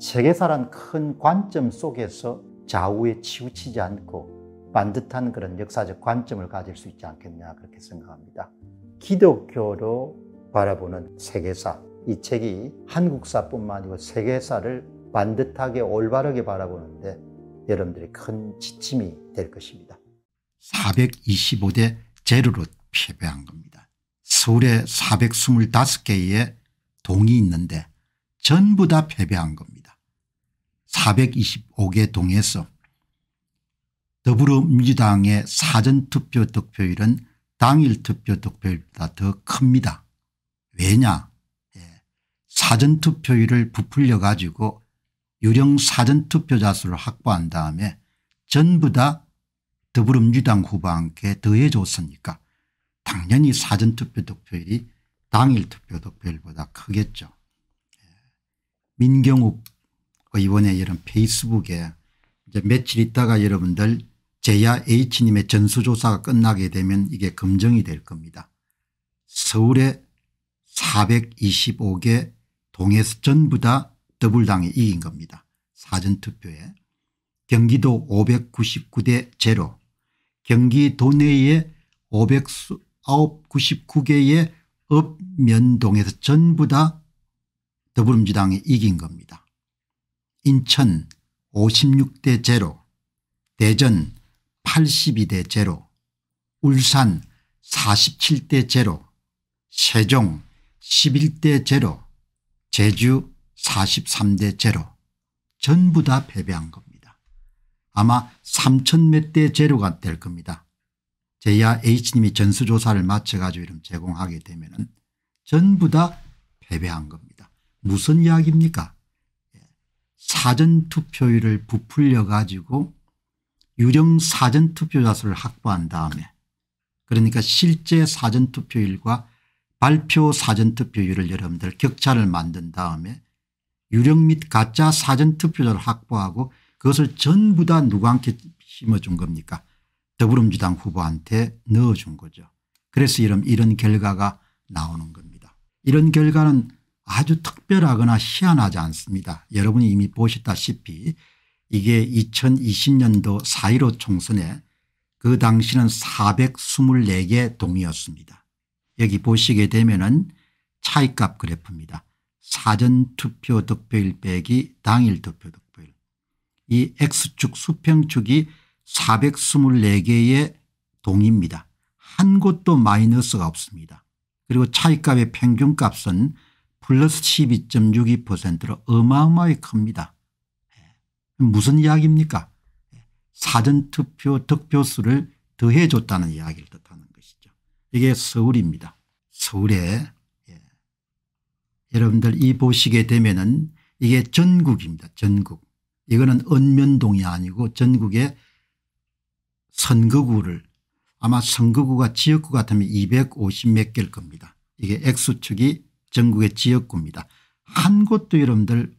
세계사란 큰 관점 속에서 좌우에 치우치지 않고 반듯한 그런 역사적 관점을 가질 수 있지 않겠냐 그렇게 생각합니다. 기독교로 바라보는 세계사 이 책이 한국사뿐만 아니고 세계사를 반듯하게 올바르게 바라보는데 여러분들이 큰 지침이 될 것입니다. 425대 제로로 패배한 겁니다. 서울에 425개의 동이 있는데 전부 다 패배한 겁니다. 425개 동에서 더불어민주당의 사전투표 득표율은 당일 투표 득표율보다 더 큽니다. 왜냐 예. 사전투표율을 부풀려 가지고 유령 사전투표자 수를 확보한 다음에 전부 다 더불어민주당 후보한테 더해줬으니까 당연히 사전투표 득표율이 당일 투표 득표율보다 크겠죠. 예. 민경욱 의원의 어, 이런 페이스북에 이제 며칠 있다가 여러분들 제야 H님의 전수조사가 끝나게 되면 이게 검증이 될 겁니다. 서울에 425개 동에서 전부 다 더블당이 이긴 겁니다. 사전투표에. 경기도 599대 제로 경기도 내에 599개의 읍면동에서 전부 다 더불어민주당이 이긴 겁니다. 인천 56대 제로 대전 82대 제로 울산 47대 제로 세종 11대 제로 제주 43대 제로 전부 다 패배한 겁니다. 아마 3천 몇 대 제로가 될 겁니다. 제야 H님이 전수조사를 마쳐가지고 이름 제공하게 되면 전부 다 패배한 겁니다. 무슨 이야기입니까 사전투표율을 부풀려 가지고 유령 사전투표자 수를 확보한 다음에 그러니까 실제 사전투표율과 발표 사전투표율을 여러분들 격차를 만든 다음에 유령 및 가짜 사전투표자를 확보하고 그것을 전부 다 누구한테 심어준 겁니까 더불어민주당 후보한테 넣어준 거죠. 그래서 이런, 결과가 나오는 겁니다. 이런 결과는 아주 특별하거나 희한하지 않습니다. 여러분이 이미 보셨다시피 이게 2020년도 4.15 총선에 그 당시는 424개 동이었습니다. 여기 보시게 되면 차이값 그래프입니다. 사전투표 득표일 빼기 당일 투표 득표일. 이 X축 수평축이 424개의 동입니다. 한 곳도 마이너스가 없습니다. 그리고 차이값의 평균값은 플러스 12.62%로 어마어마하게 큽니다. 예. 무슨 이야기입니까? 예. 사전투표 득표수를 더해줬다는 이야기를 뜻하는 것이죠. 이게 서울입니다. 서울에 예. 여러분들 이 보시게 되면은 이게 전국입니다. 전국. 이거는 읍면동이 아니고 전국의 선거구를 아마 선거구가 지역구 같으면 250몇 개일 겁니다. 이게 X축이 전국의 지역구입니다. 한 곳도 여러분들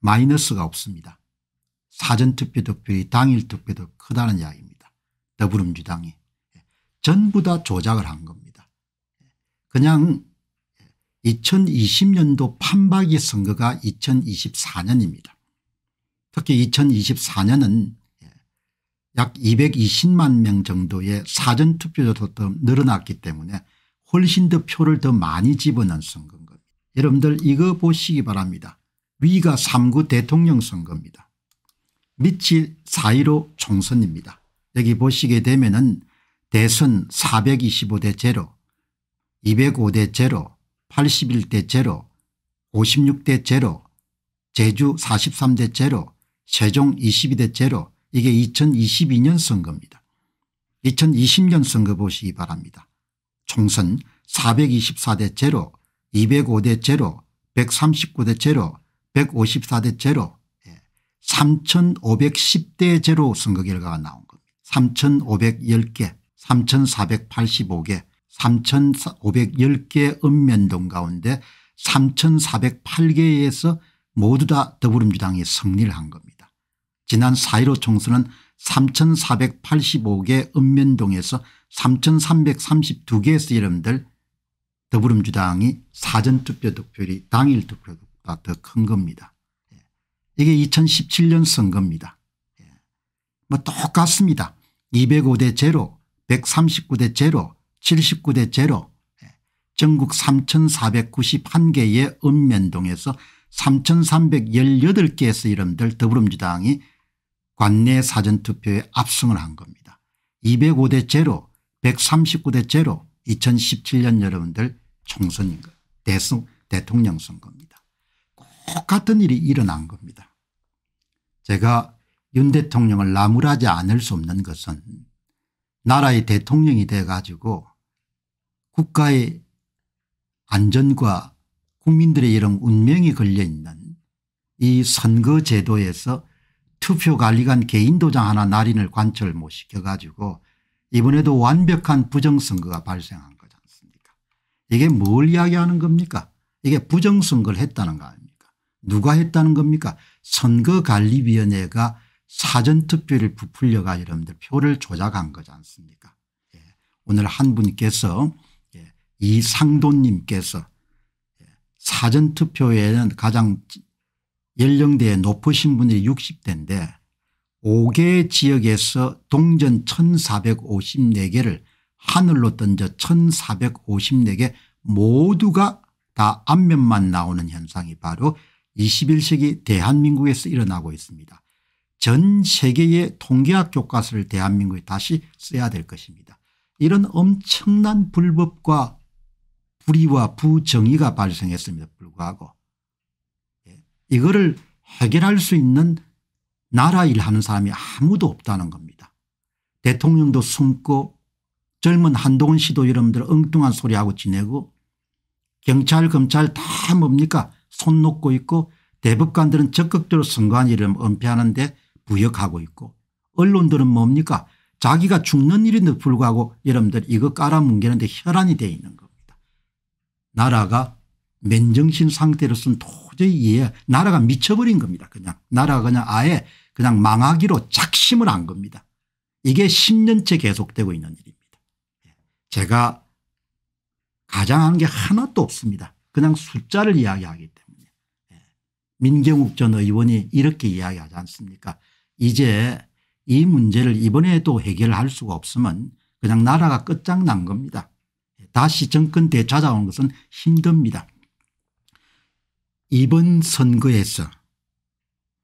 마이너스가 없습니다. 사전투표 득표의 당일 투표도 크다는 이야기입니다. 더불어민주당이. 예. 전부 다 조작을 한 겁니다. 예. 그냥 2020년도 판박이 선거가 2024년입니다. 특히 2024년은 예. 약 220만 명 정도의 사전투표자도 늘어났기 때문에 훨씬 더 표를 더 많이 집어넣은 선거입니다. 여러분들 이거 보시기 바랍니다. 위가 3구 대통령 선거입니다. 밑이 4 1로 총선입니다. 여기 보시게 되면 은 대선 425대 제로 205대 제로 81대 제로 56대 제로 제주 43대 제로 세종 22대 제로 이게 2022년 선거입니다. 2020년 선거 보시기 바랍니다. 총선 424대 제로 205대 제로 139대 제로 154대 제로 3510대 제로 선거 결과가 나온 겁니다. 3510개 3485개 3510개 읍면동 가운데 3408개에서 모두 다 더불어민주당이 승리를 한 겁니다. 지난 4.15 총선은 3485개 읍면동에서 3332개에서 여러분들 더불어민주당이 사전투표 득표율이 당일 득표보다 더 큰 겁니다. 예. 이게 2017년 선거입니다. 예. 뭐 똑같습니다. 205대 제 139대 제 79대 제 전국 3491개의 읍면동에서 3318개에서 이름들 더불어민주당이 관내 사전투표에 압승을 한 겁니다. 205대 제 139대 제 2017년 여러분들 총선인가 대승 대통령 선거입니다. 꼭 같은 일이 일어난 겁니다. 제가 윤 대통령을 나무라지 않을 수 없는 것은 나라의 대통령이 돼 가지고 국가의 안전과 국민들의 이런 운명이 걸려있는 이 선거 제도에서 투표관리관 개인도장 하나 날인을 관철 못 시켜가지고 이번에도 완벽한 부정선거가 발생한 거지 않습니까 이게 뭘 이야기하는 겁니까 이게 부정선거를 했다는 거 아닙니까 누가 했다는 겁니까 선거관리위원회가 사전투표를 부풀려가 여러분들 표를 조작한 거지 않습니까 예. 오늘 한 분께서 예. 이상도님께서 예. 사전투표에는 가장 연령대에 높으신 분이 60대인데 5개 지역에서 동전 1454개를 하늘로 던져 1454개 모두가 다 앞면만 나오는 현상이 바로 21세기 대한민국에서 일어나고 있습니다. 전 세계의 통계학 교과서를 대한민국에 다시 써야 될 것입니다. 이런 엄청난 불법과 불의와 부정의가 발생했습니다. 불구하고 예, 이거를 해결할 수 있는 나라 일하는 사람이 아무도 없다는 겁니다. 대통령도 숨고 젊은 한동훈 씨도 여러분들 엉뚱한 소리하고 지내고 경찰 검찰 다 뭡니까 손 놓고 있고 대법관들은 적극적으로 선거한 일을 은폐하는데 부역하고 있고 언론들은 뭡니까 자기가 죽는 일인데 불구하고 여러분들 이거 깔아뭉개는데 혈안이 돼 있는 겁니다. 나라가 맨정신 상태로서는 도저히 이해 나라가 미쳐버린 겁니다. 그냥 나라가 그냥 아예 그냥 망하기로 작심을 한 겁니다. 이게 10년째 계속되고 있는 일입니다. 예. 제가 가장한 게 하나도 없습니다. 그냥 숫자를 이야기하기 때문에. 예. 민경욱 전 의원이 이렇게 이야기하지 않습니까 이제 이 문제를 이번에도 해결할 수가 없으면 그냥 나라가 끝장난 겁니다. 예. 다시 정권 되찾아오는 것은 힘듭니다. 이번 선거에서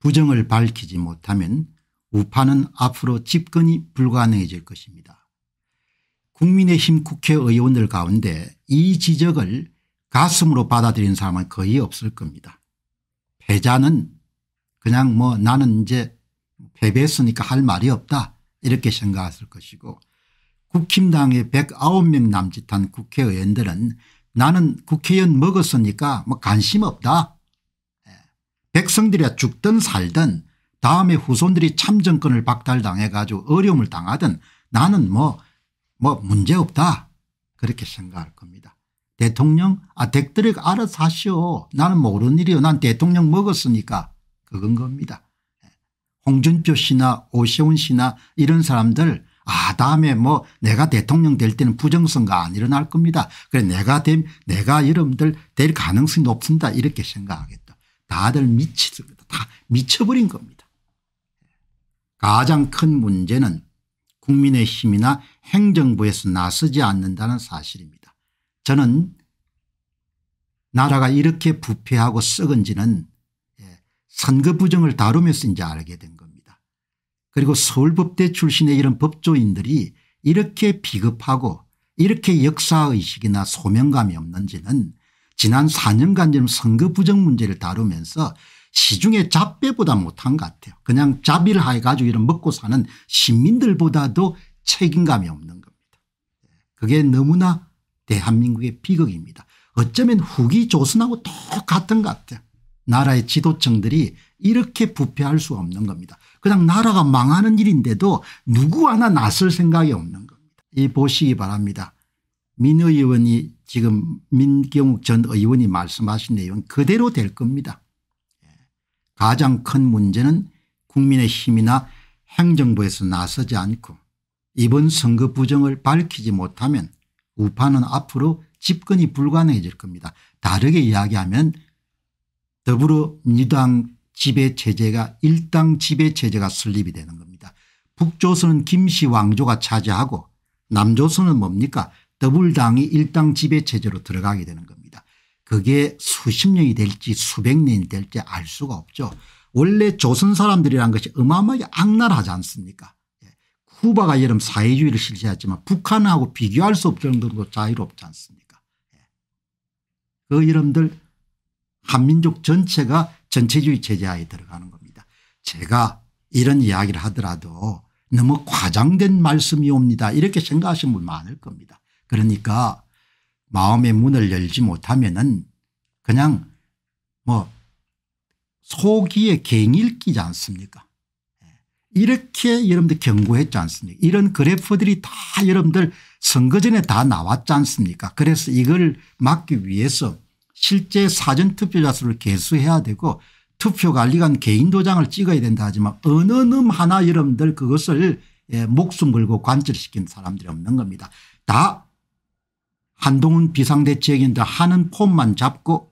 부정을 밝히지 못하면 우파는 앞으로 집권이 불가능해질 것입니다. 국민의힘 국회의원들 가운데 이 지적을 가슴으로 받아들인 사람은 거의 없을 겁니다. 패자는 그냥 뭐 나는 이제 패배했으니까 할 말이 없다 이렇게 생각했을 것이고 국힘당의 109명 남짓한 국회의원들은 나는 국회의원 먹었으니까 뭐 관심 없다 백성들이 죽든 살든 다음에 후손들이 참정권을 박탈당해 가지고 어려움을 당하든 나는 뭐뭐 뭐, 뭐 문제없다 그렇게 생각할 겁니다. 대통령 아 댁들이 알아서 하시오 나는 모르는 일이요 난 대통령 먹었으니까 그건 겁니다. 예. 홍준표 씨나 오세훈 씨나 이런 사람들 아 다음에 뭐 내가 대통령 될 때는 부정선거 안 일어날 겁니다. 그래 내가 됨 내가 여러분들 될 가능성이 높습니다. 이렇게 생각하겠다. 다들 미치습니다. 다 미쳐버린 겁니다. 가장 큰 문제는 국민의힘이나 행정부에서 나서지 않는다는 사실입니다. 저는 나라가 이렇게 부패하고 썩은지는 예, 선거 부정을 다루면서 이제 알게 된 겁니다. 그리고 서울법대 출신의 이런 법조인들이 이렇게 비겁하고 이렇게 역사의식이나 소명감이 없는지는 지난 4년간 지금 선거 부정 문제를 다루면서 시중에 잡배보다 못한 것 같아요. 그냥 자비를 해가지고 이런 먹고 사는 시민들보다도 책임감이 없는 겁니다. 예, 그게 너무나 대한민국의 비극입니다. 어쩌면 후기 조선하고 똑같은 것 같아요. 나라의 지도층들이 이렇게 부패할 수 없는 겁니다. 그냥 나라가 망하는 일인데도 누구 하나 나설 생각이 없는 겁니다. 이 보시기 바랍니다. 민 의원이 지금 민경욱 전 의원이 말씀하신 내용 그대로 될 겁니다. 예. 가장 큰 문제는 국민의 힘이나 행정부에서 나서지 않고 이번 선거 부정을 밝히지 못하면 우파는 앞으로 집권이 불가능해질 겁니다. 다르게 이야기하면 더불어민주당 지배체제가 일당 지배체제가 설립이 되는 겁니다. 북조선은 김씨 왕조가 차지하고 남조선은 뭡니까 더불당이 일당 지배체제로 들어가게 되는 겁니다. 그게 수십 년이 될지 수백 년이 될지 알 수가 없죠. 원래 조선 사람들이란 것이 어마어마하게 악랄하지 않습니까 예. 쿠바가 여름 사회주의를 실시했지만 북한하고 비교할 수 없을 정도로 자유롭지 않습니까 예. 그여러들 한민족 전체가 전체주의 체제하에 들어가는 겁니다. 제가 이런 이야기를 하더라도 너무 과장된 말씀이 옵니다. 이렇게 생각하시는 분 많을 겁니다. 그러니까 마음의 문을 열지 못하면은 그냥 뭐 소기의 갱일기지 않습니까 예. 이렇게 여러분들 경고했지 않습니까 이런 그래프들이 다 여러분들 선거 전에 다 나왔지 않습니까 그래서 이걸 막기 위해서 실제 사전투표자 수를 개수해야 되고 투표관리관 개인도장을 찍어야 된다 하지만 어느 놈 하나 여러분들 그것을 예, 목숨 걸고 관철시킨 사람들이 없는 겁니다. 다 한동훈 비상대책인도 하는 폼만 잡고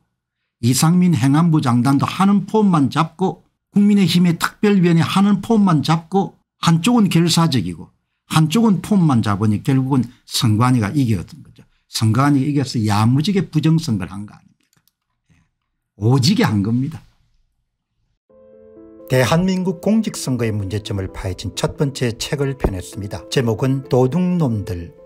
이상민 행안부 장단도 하는 폼만 잡고 국민의힘의 특별위원회 하는 폼만 잡고 한쪽은 결사적이고 한쪽은 폼만 잡으니 결국은 선관위가 이겼던 거죠. 선관위가 이겨서 야무지게 부정선거를 한 거 아닙니까 예. 오지게 한 겁니다. 대한민국 공직선거의 문제점을 파헤친 첫 번째 책을 펴냈습니다. 제목은 도둑놈들